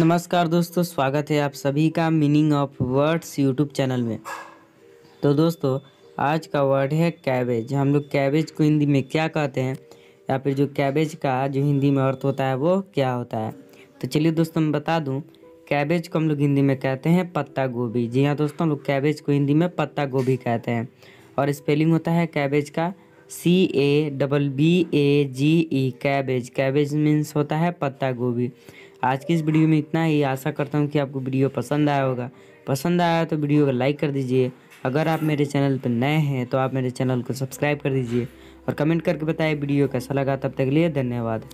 नमस्कार दोस्तों स्वागत है आप सभी का meaning of words YouTube channel में तो दोस्तों आज का वर्ड है कैबेज हम लोग कैबेज को हिंदी में क्या कहते हैं या फिर जो कैबेज का जो हिंदी में अर्थ होता है वो क्या होता है तो चलिए दोस्तों मैं बता दूं कैबेज को हम लोग हिंदी में कहते हैं पत्ता गोभी जी हाँ दोस्तों हम लोग कैबेज को हिंदी में पत्ता गोभी कहते हैं और स्पेलिंग होता है कैबेज का C A double B A G E cabbage cabbage means होता है पत्ता गोभी आज की इस वीडियो में इतना ही आशा करता हूँ कि आपको वीडियो पसंद आया होगा पसंद आया तो वीडियो को लाइक कर दीजिए अगर आप मेरे चैनल पर नए हैं तो आप मेरे चैनल को सब्सक्राइब कर दीजिए और कमेंट करके बताएं वीडियो कैसा लगा तब तक के लिए धन्यवाद